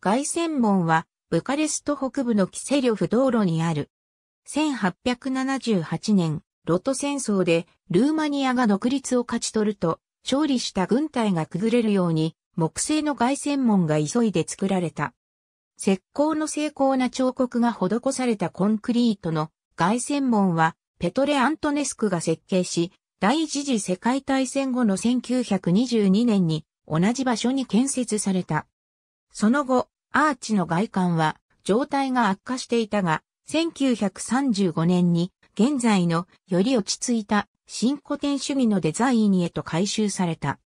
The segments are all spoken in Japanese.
外線門は、ブカレスト北部のキセリョフ道路にある。1878年、ロト戦争でルーマニアが独立を勝ち取ると、勝利した軍隊が崩れるように、木製の外線門が急いで作られた。石膏の精巧な彫刻が施されたコンクリートの外線門は、ペトレ・アントネスクが設計し、第一次世界大戦後の1922年に同じ場所に建設された。その後、アーチの外観は状態が悪化していたが、1935年に現在のより落ち着いた新古典主義のデザインへと改修された。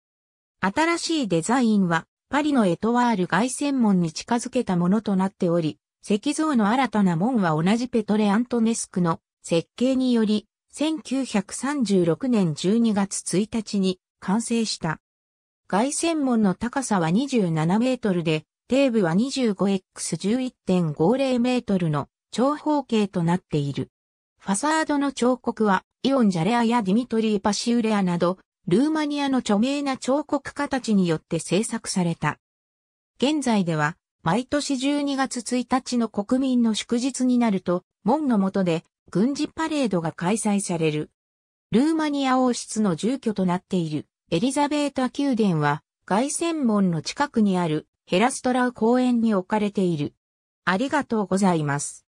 新しいデザインはパリのエトワール外線門に近づけたものとなっており、石像の新たな門は同じペトレ・アントネスクの設計により、1936年12月1日に完成した。外線門の高さは27メートルで、底部は 25x11.50 メートルの長方形となっている。ファサードの彫刻は、イオン・ジャレアやディミトリー・パシウレアなど、ルーマニアの著名な彫刻家たちによって制作された。現在では、毎年12月1日の国民の祝日になると、門の下で軍事パレードが開催される。ルーマニア王室の住居となっているエリザベータ宮殿は、凱旋門の近くにあるヘラストラウ公園に置かれている。ありがとうございます。